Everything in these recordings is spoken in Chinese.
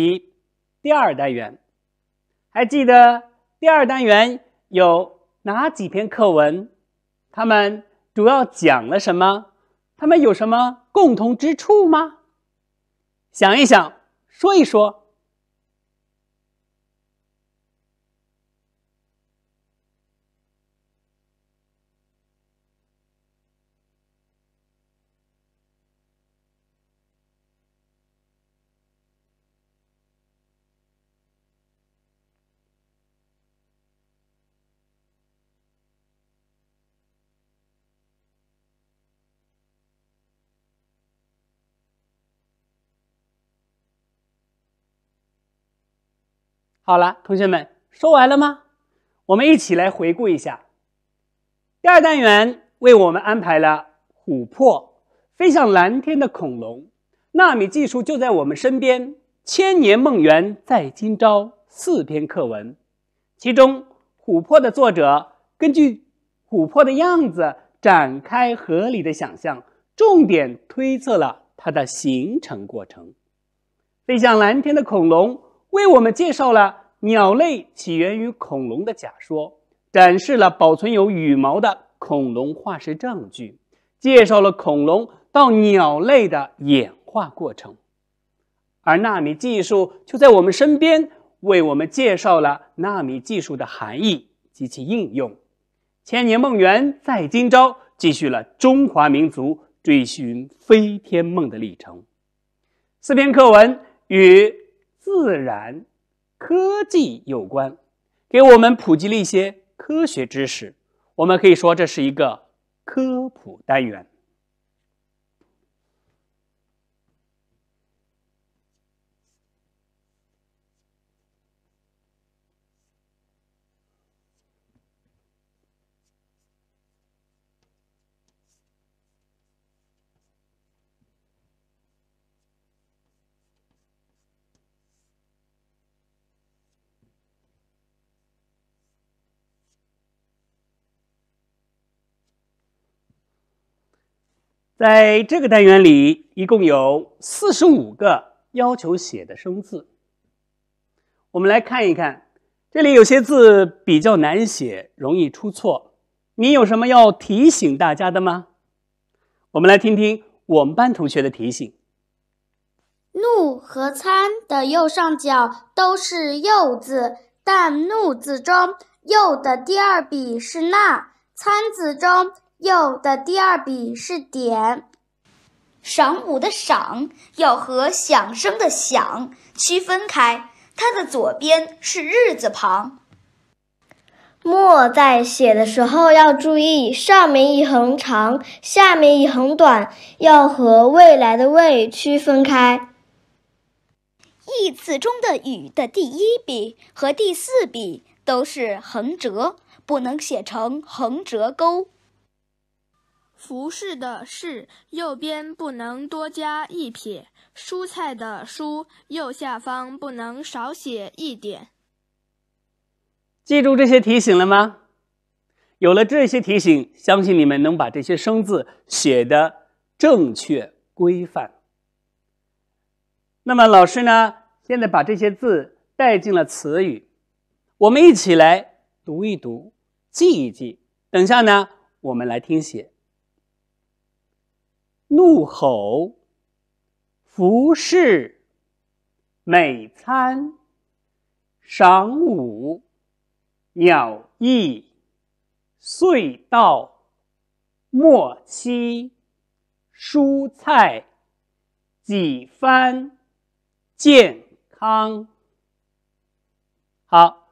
一、第二单元，还记得第二单元有哪几篇课文？他们主要讲了什么？他们有什么共同之处吗？想一想，说一说。好了，同学们，说完了吗？我们一起来回顾一下。第二单元为我们安排了《琥珀》《飞向蓝天的恐龙》《纳米技术就在我们身边》《千年梦圆在今朝》四篇课文。其中，《琥珀》的作者根据琥珀的样子展开合理的想象，重点推测了它的形成过程，《飞向蓝天的恐龙》。为我们介绍了鸟类起源于恐龙的假说，展示了保存有羽毛的恐龙化石证据，介绍了恐龙到鸟类的演化过程。而纳米技术就在我们身边，为我们介绍了纳米技术的含义及其应用。千年梦圆在今朝，继续了中华民族追寻飞天梦的历程。四篇课文与。自然、科技有关，给我们普及了一些科学知识。我们可以说这是一个科普单元。在这个单元里，一共有四十五个要求写的生字。我们来看一看，这里有些字比较难写，容易出错。你有什么要提醒大家的吗？我们来听听我们班同学的提醒。怒和餐的右上角都是右字，但怒字中右的第二笔是捺，餐字中。右的第二笔是点，晌午的晌要和响声的响区分开，它的左边是日字旁。末在写的时候要注意，上面一横长，下面一横短，要和未来的未区分开。意字中的雨的第一笔和第四笔都是横折，不能写成横折钩。服饰的“饰”右边不能多加一撇；蔬菜的“蔬”右下方不能少写一点。记住这些提醒了吗？有了这些提醒，相信你们能把这些生字写的正确规范。那么老师呢，现在把这些字带进了词语，我们一起来读一读，记一记。等下呢，我们来听写。怒吼，服饰，美餐，晌午，鸟翼，隧道，末期，蔬菜，几番，健康。好，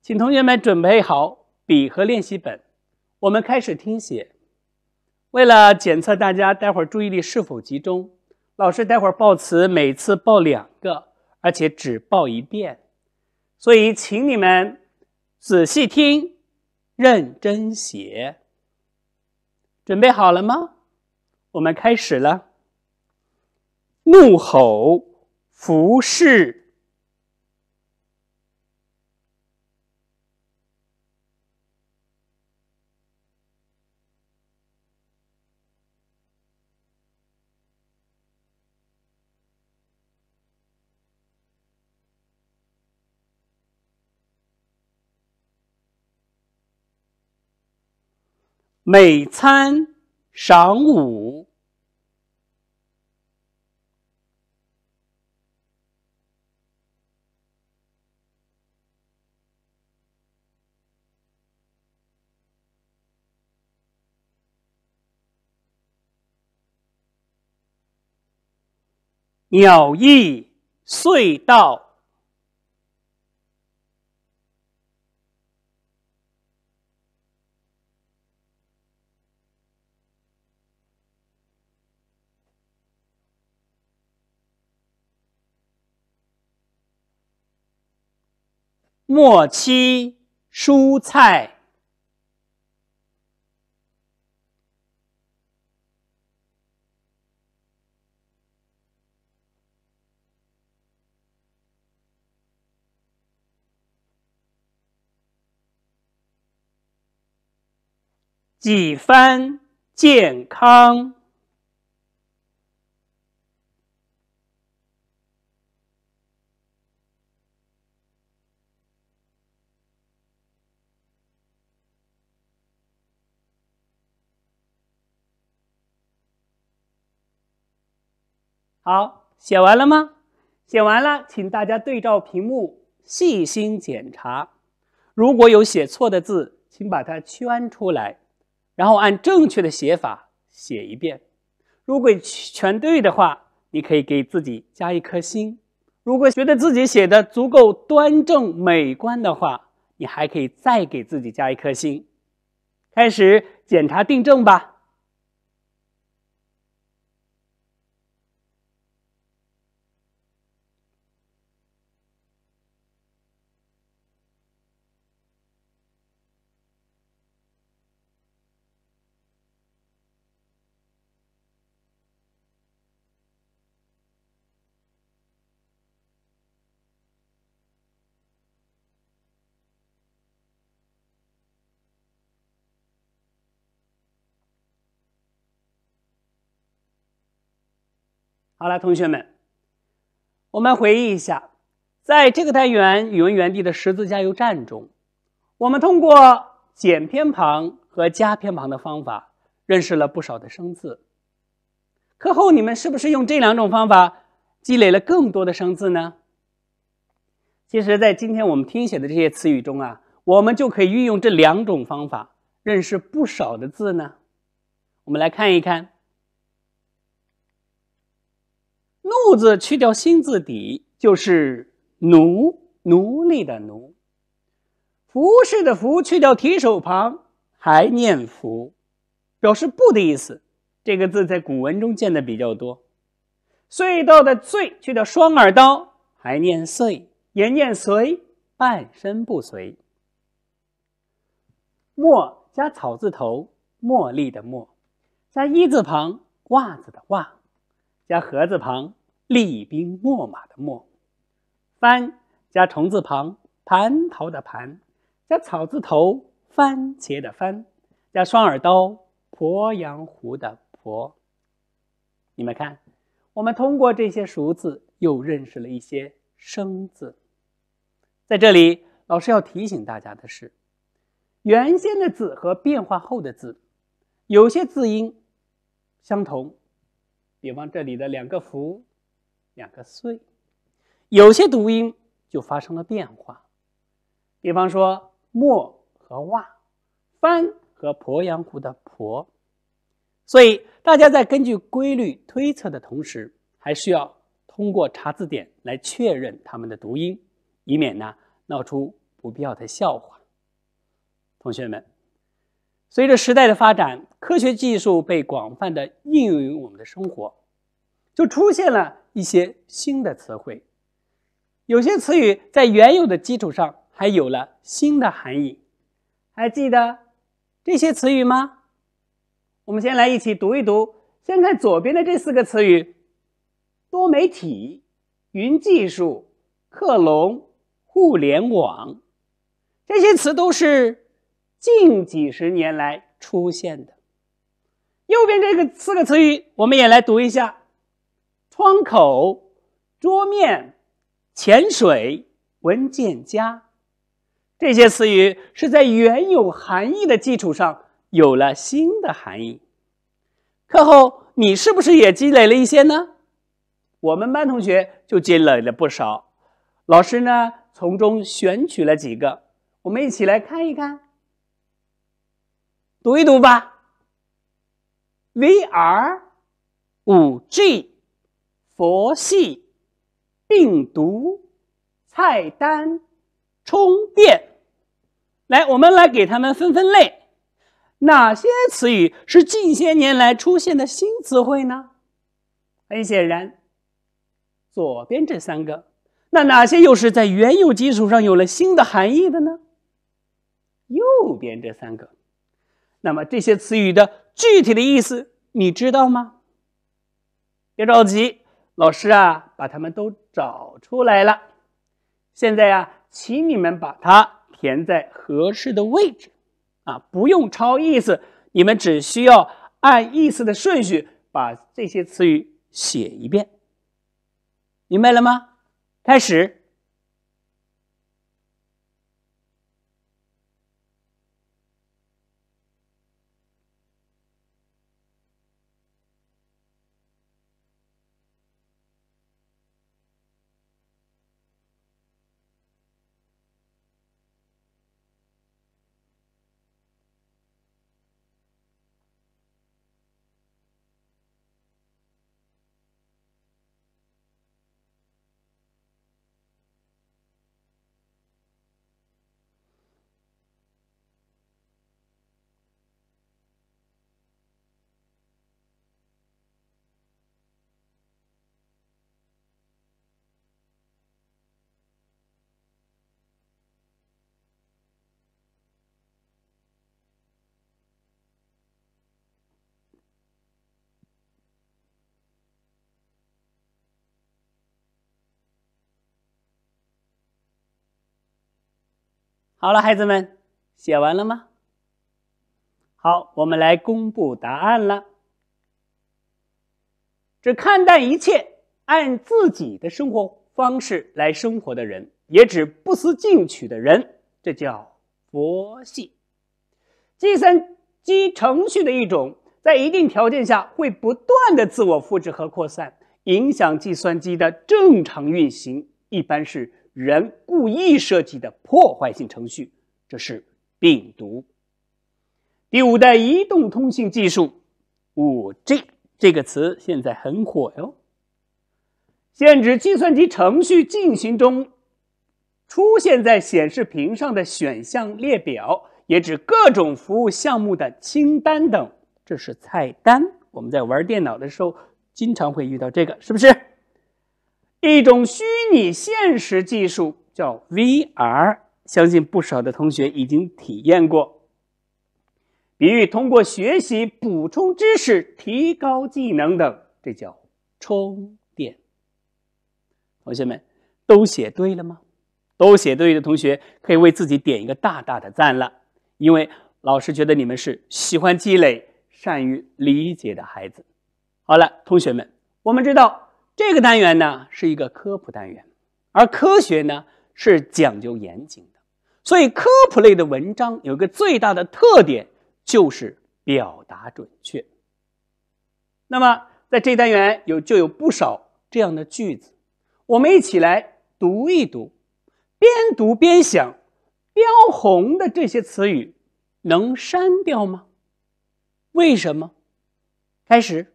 请同学们准备好笔和练习本，我们开始听写。为了检测大家待会儿注意力是否集中，老师待会儿报词，每次报两个，而且只报一遍，所以请你们仔细听，认真写。准备好了吗？我们开始了。怒吼，服饰。美餐晌午，鸟翼隧道。莫欺蔬菜，几番健康。好，写完了吗？写完了，请大家对照屏幕，细心检查。如果有写错的字，请把它圈出来，然后按正确的写法写一遍。如果全对的话，你可以给自己加一颗星。如果觉得自己写的足够端正、美观的话，你还可以再给自己加一颗星。开始检查订正吧。好了，同学们，我们回忆一下，在这个单元语文园地的十字加油站中，我们通过减偏旁和加偏旁的方法，认识了不少的生字。课后你们是不是用这两种方法积累了更多的生字呢？其实，在今天我们听写的这些词语中啊，我们就可以运用这两种方法认识不少的字呢。我们来看一看。怒字去掉心字底就是奴，奴隶的奴。服饰的服去掉提手旁还念服，表示不的意思。这个字在古文中见的比较多。隧道的隧去掉双耳刀还念隧，也念随，半身不遂。墨加草字头，茉莉的茉，在一字旁，袜子的袜。加“禾”字旁，“厉兵秣马”的“秣”；番加“虫”字旁，“蟠桃”的“蟠”；加“草”字头，“番茄”的“番”；加“双耳刀鄱阳湖”的“鄱”。你们看，我们通过这些熟字，又认识了一些生字。在这里，老师要提醒大家的是，原先的字和变化后的字，有些字音相同。比方这里的两个“福”，两个“岁”，有些读音就发生了变化。比方说“莫”和“哇”，“帆”和鄱阳湖的“鄱”。所以，大家在根据规律推测的同时，还需要通过查字典来确认他们的读音，以免呢闹出不必要的笑话。同学们。随着时代的发展，科学技术被广泛的应用于我们的生活，就出现了一些新的词汇。有些词语在原有的基础上还有了新的含义。还记得这些词语吗？我们先来一起读一读，先看左边的这四个词语：多媒体、云技术、克隆、互联网。这些词都是。近几十年来出现的，右边这个四个词语，我们也来读一下：窗口、桌面、潜水、文件夹。这些词语是在原有含义的基础上有了新的含义。课后你是不是也积累了一些呢？我们班同学就积累了不少，老师呢从中选取了几个，我们一起来看一看。读一读吧，VR、5G、佛系、病毒、菜单、充电。来，我们来给他们分分类，哪些词语是近些年来出现的新词汇呢？很显然，左边这三个。那哪些又是在原有基础上有了新的含义的呢？右边这三个。那么这些词语的具体的意思你知道吗？别着急，老师啊，把它们都找出来了。现在呀，请你们把它填在合适的位置，啊，不用抄意思，你们只需要按意思的顺序把这些词语写一遍。明白了吗？开始。好了，孩子们，写完了吗？好，我们来公布答案了。只看淡一切，按自己的生活方式来生活的人，也指不思进取的人，这叫佛系。计算机程序的一种，在一定条件下会不断的自我复制和扩散，影响计算机的正常运行，一般是。人故意设计的破坏性程序，这是病毒。第五代移动通信技术，五 G 这个词现在很火哟。限制计算机程序进行中出现在显示屏上的选项列表，也指各种服务项目的清单等。这是菜单。我们在玩电脑的时候经常会遇到这个，是不是？一种虚拟现实技术叫 VR，相信不少的同学已经体验过。比喻通过学习补充知识、提高技能等，这叫充电。同学们都写对了吗？都写对的同学可以为自己点一个大大的赞了，因为老师觉得你们是喜欢积累、善于理解的孩子。好了，同学们，我们知道。这个单元呢是一个科普单元，而科学呢是讲究严谨的，所以科普类的文章有一个最大的特点就是表达准确。那么在这单元有就有不少这样的句子，我们一起来读一读，边读边想，标红的这些词语能删掉吗？为什么？开始。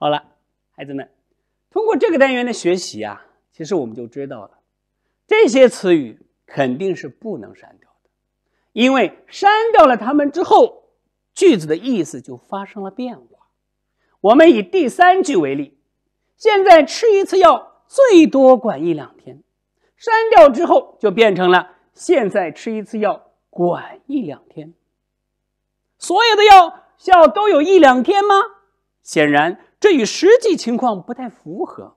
好了，孩子们，通过这个单元的学习啊，其实我们就知道了，这些词语肯定是不能删掉，的，因为删掉了它们之后，句子的意思就发生了变化。我们以第三句为例：现在吃一次药最多管一两天，删掉之后就变成了现在吃一次药管一两天。所有的药效都有一两天吗？显然。这与实际情况不太符合，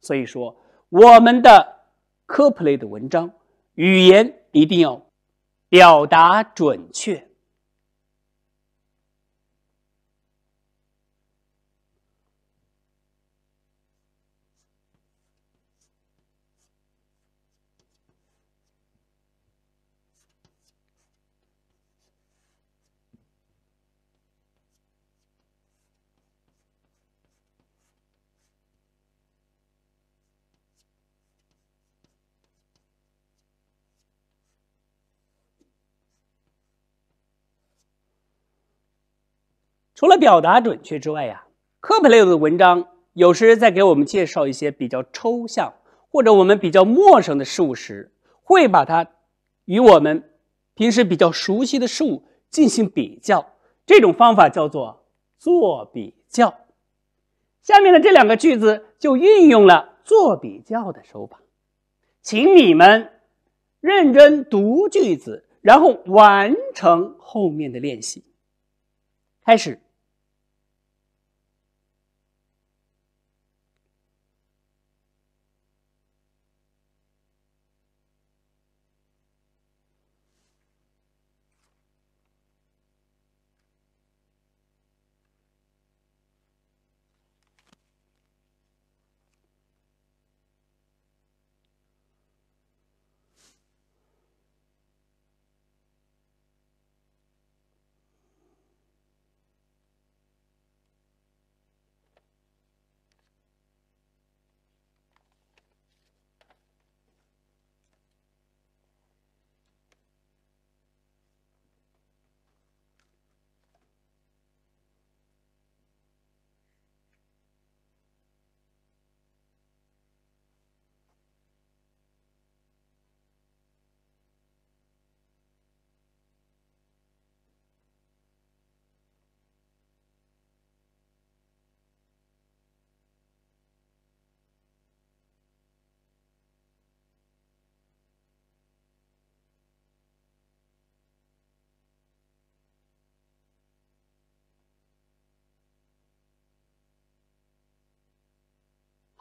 所以说我们的科普类的文章语言一定要表达准确。除了表达准确之外呀，科普类的文章有时在给我们介绍一些比较抽象或者我们比较陌生的事物时，会把它与我们平时比较熟悉的事物进行比较。这种方法叫做作比较。下面的这两个句子就运用了作比较的手法，请你们认真读句子，然后完成后面的练习。开始。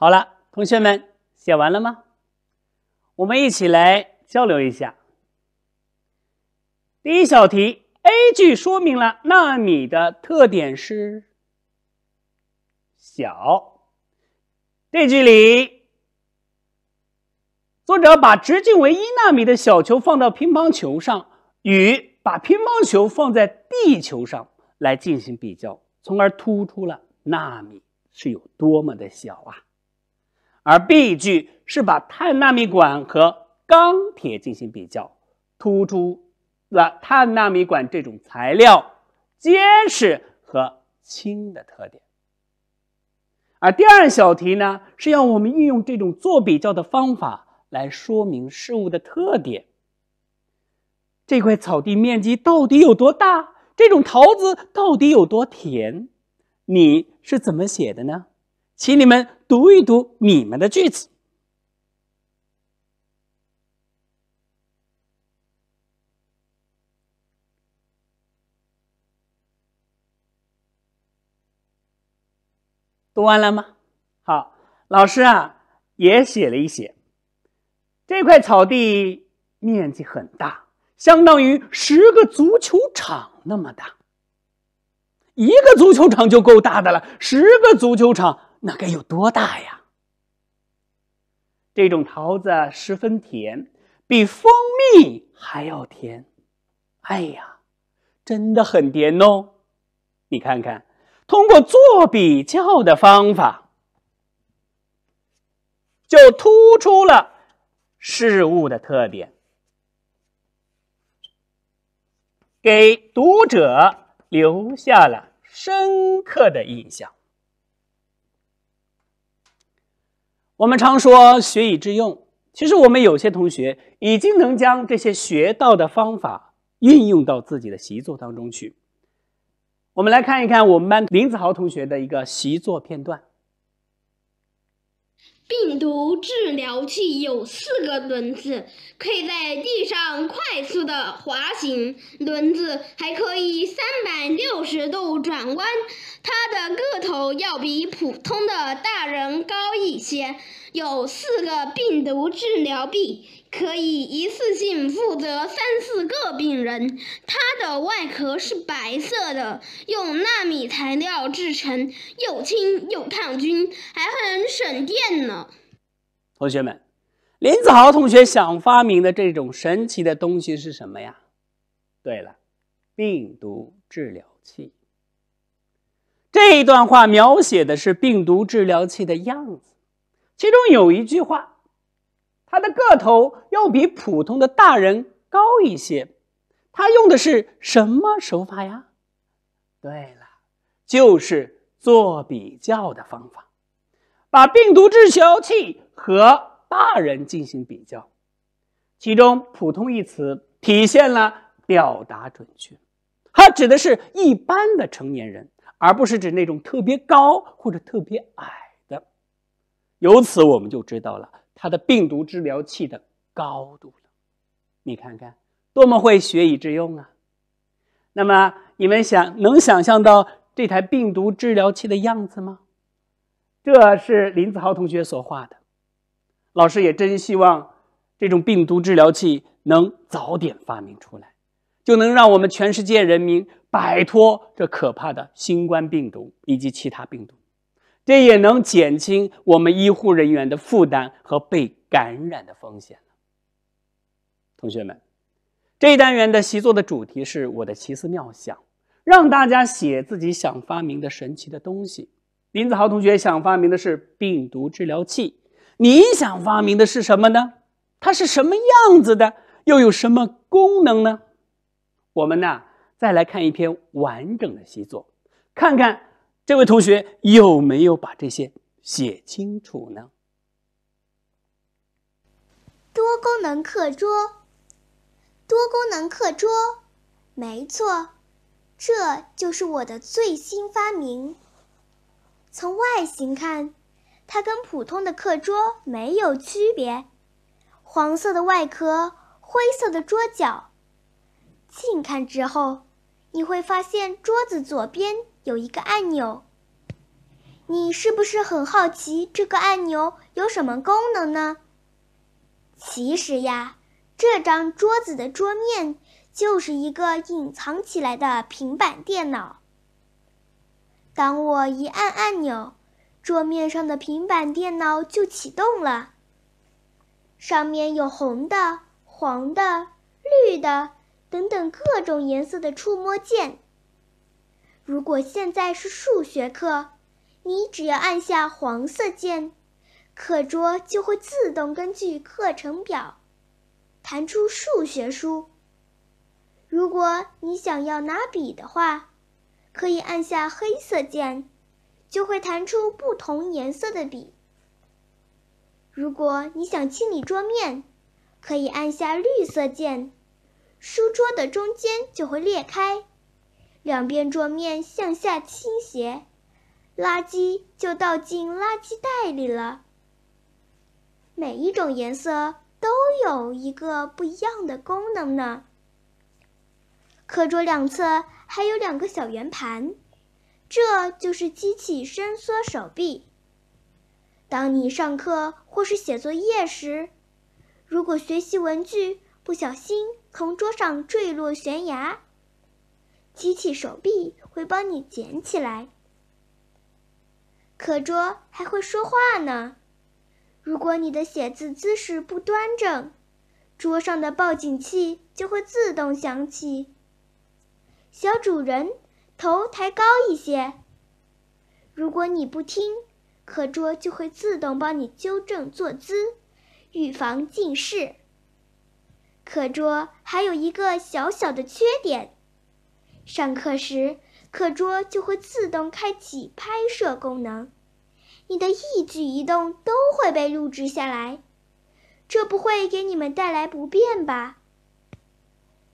好了，同学们写完了吗？我们一起来交流一下。第一小题，A 句说明了纳米的特点是小。这句里，作者把直径为一纳米的小球放到乒乓球上，与把乒乓球放在地球上来进行比较，从而突出了纳米是有多么的小啊！而 B 句是把碳纳米管和钢铁进行比较，突出了碳纳米管这种材料结实和轻的特点。而第二小题呢，是要我们运用这种做比较的方法来说明事物的特点。这块草地面积到底有多大？这种桃子到底有多甜？你是怎么写的呢？请你们读一读你们的句子，读完了吗？好，老师啊也写了一写。这块草地面积很大，相当于十个足球场那么大。一个足球场就够大的了，十个足球场。那该有多大呀？这种桃子十分甜，比蜂蜜还要甜。哎呀，真的很甜哦！你看看，通过做比较的方法，就突出了事物的特点，给读者留下了深刻的印象。我们常说学以致用，其实我们有些同学已经能将这些学到的方法运用到自己的习作当中去。我们来看一看我们班林子豪同学的一个习作片段。病毒治疗器有四个轮子，可以在地上快速的滑行。轮子还可以三百六十度转弯。它的个头要比普通的大人高一些，有四个病毒治疗臂。可以一次性负责三四个病人。它的外壳是白色的，用纳米材料制成，又轻又抗菌，还很省电呢。同学们，林子豪同学想发明的这种神奇的东西是什么呀？对了，病毒治疗器。这一段话描写的是病毒治疗器的样子，其中有一句话。它的个头要比普通的大人高一些，它用的是什么手法呀？对了，就是做比较的方法，把病毒制消器和大人进行比较，其中“普通”一词体现了表达准确，它指的是一般的成年人，而不是指那种特别高或者特别矮的。由此我们就知道了。它的病毒治疗器的高度了，你看看多么会学以致用啊！那么你们想能想象到这台病毒治疗器的样子吗？这是林子豪同学所画的。老师也真希望这种病毒治疗器能早点发明出来，就能让我们全世界人民摆脱这可怕的新冠病毒以及其他病毒。这也能减轻我们医护人员的负担和被感染的风险同学们，这一单元的习作的主题是我的奇思妙想，让大家写自己想发明的神奇的东西。林子豪同学想发明的是病毒治疗器，你想发明的是什么呢？它是什么样子的？又有什么功能呢？我们呢，再来看一篇完整的习作，看看。这位同学有没有把这些写清楚呢？多功能课桌，多功能课桌，没错，这就是我的最新发明。从外形看，它跟普通的课桌没有区别，黄色的外壳，灰色的桌角。近看之后，你会发现桌子左边。有一个按钮，你是不是很好奇这个按钮有什么功能呢？其实呀，这张桌子的桌面就是一个隐藏起来的平板电脑。当我一按按钮，桌面上的平板电脑就启动了，上面有红的、黄的、绿的等等各种颜色的触摸键。如果现在是数学课，你只要按下黄色键，课桌就会自动根据课程表弹出数学书。如果你想要拿笔的话，可以按下黑色键，就会弹出不同颜色的笔。如果你想清理桌面，可以按下绿色键，书桌的中间就会裂开。两边桌面向下倾斜，垃圾就倒进垃圾袋里了。每一种颜色都有一个不一样的功能呢。课桌两侧还有两个小圆盘，这就是机器伸缩手臂。当你上课或是写作业时，如果学习文具不小心从桌上坠落悬崖。机器手臂会帮你捡起来，课桌还会说话呢。如果你的写字姿势不端正，桌上的报警器就会自动响起。小主人，头抬高一些。如果你不听，课桌就会自动帮你纠正坐姿，预防近视。课桌还有一个小小的缺点。上课时，课桌就会自动开启拍摄功能，你的一举一动都会被录制下来，这不会给你们带来不便吧？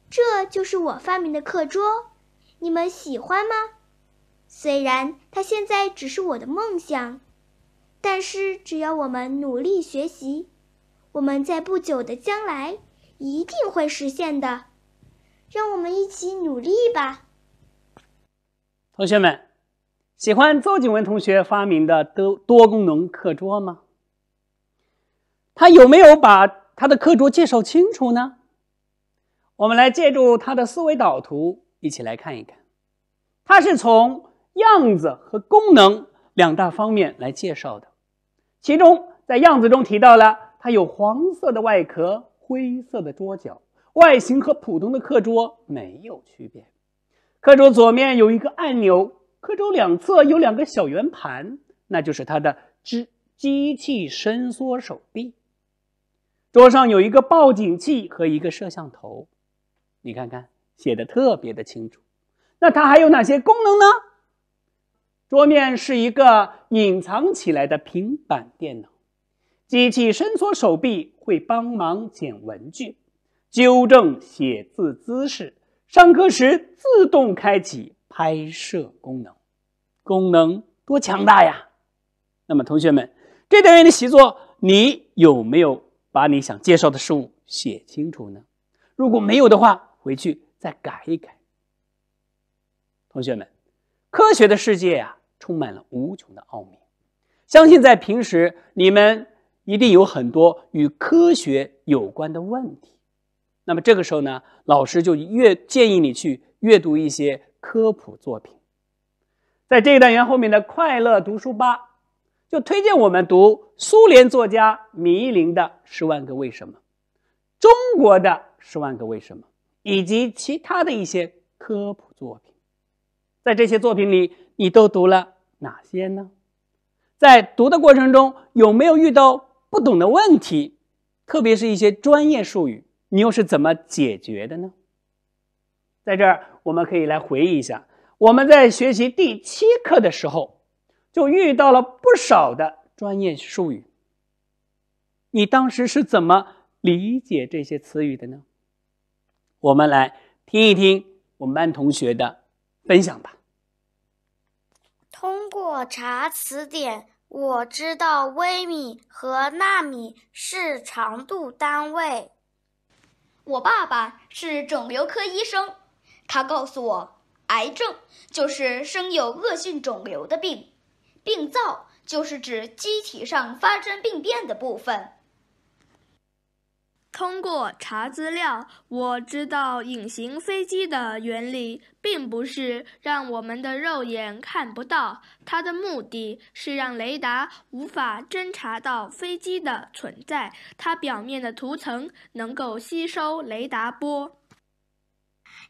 这就是我发明的课桌，你们喜欢吗？虽然它现在只是我的梦想，但是只要我们努力学习，我们在不久的将来一定会实现的。让我们一起努力吧，同学们，喜欢邹景文同学发明的多多功能课桌吗？他有没有把他的课桌介绍清楚呢？我们来借助他的思维导图一起来看一看，他是从样子和功能两大方面来介绍的，其中在样子中提到了它有黄色的外壳、灰色的桌角。外形和普通的课桌没有区别。课桌左面有一个按钮，课桌两侧有两个小圆盘，那就是它的机机器伸缩手臂。桌上有一个报警器和一个摄像头，你看看写的特别的清楚。那它还有哪些功能呢？桌面是一个隐藏起来的平板电脑，机器伸缩手臂会帮忙捡文具。纠正写字姿势，上课时自动开启拍摄功能，功能多强大呀！那么，同学们，这单元的习作你有没有把你想介绍的事物写清楚呢？如果没有的话，回去再改一改。同学们，科学的世界呀，充满了无穷的奥秘，相信在平时你们一定有很多与科学有关的问题。那么这个时候呢，老师就越建议你去阅读一些科普作品，在这一单元后面的快乐读书吧，就推荐我们读苏联作家米林的《十万个为什么》，中国的《十万个为什么》，以及其他的一些科普作品。在这些作品里，你都读了哪些呢？在读的过程中，有没有遇到不懂的问题，特别是一些专业术语？你又是怎么解决的呢？在这儿，我们可以来回忆一下，我们在学习第七课的时候，就遇到了不少的专业术语。你当时是怎么理解这些词语的呢？我们来听一听我们班同学的分享吧。通过查词典，我知道微米和纳米是长度单位。我爸爸是肿瘤科医生，他告诉我，癌症就是生有恶性肿瘤的病，病灶就是指机体上发生病变的部分。通过查资料，我知道隐形飞机的原理并不是让我们的肉眼看不到，它的目的是让雷达无法侦察到飞机的存在。它表面的涂层能够吸收雷达波。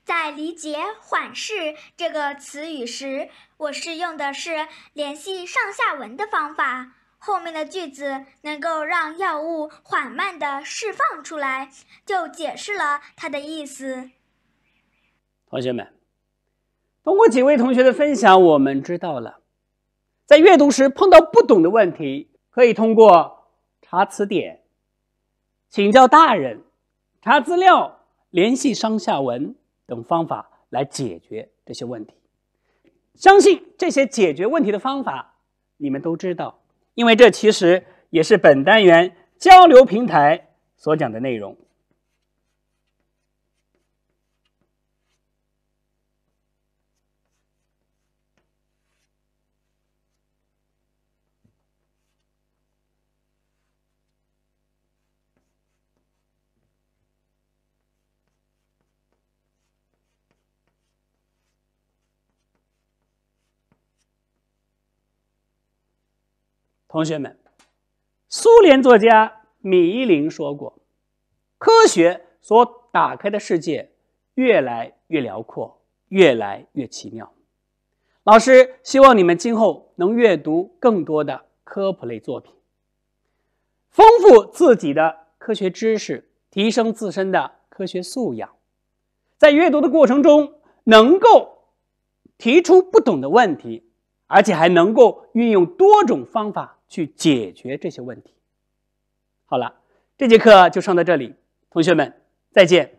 在理解“缓释”这个词语时，我是用的是联系上下文的方法。后面的句子能够让药物缓慢地释放出来，就解释了它的意思。同学们，通过几位同学的分享，我们知道了，在阅读时碰到不懂的问题，可以通过查词典、请教大人、查资料、联系上下文等方法来解决这些问题。相信这些解决问题的方法，你们都知道。因为这其实也是本单元交流平台所讲的内容。同学们，苏联作家米伊林说过：“科学所打开的世界越来越辽阔，越来越奇妙。”老师希望你们今后能阅读更多的科普类作品，丰富自己的科学知识，提升自身的科学素养。在阅读的过程中，能够提出不懂的问题。而且还能够运用多种方法去解决这些问题。好了，这节课就上到这里，同学们再见。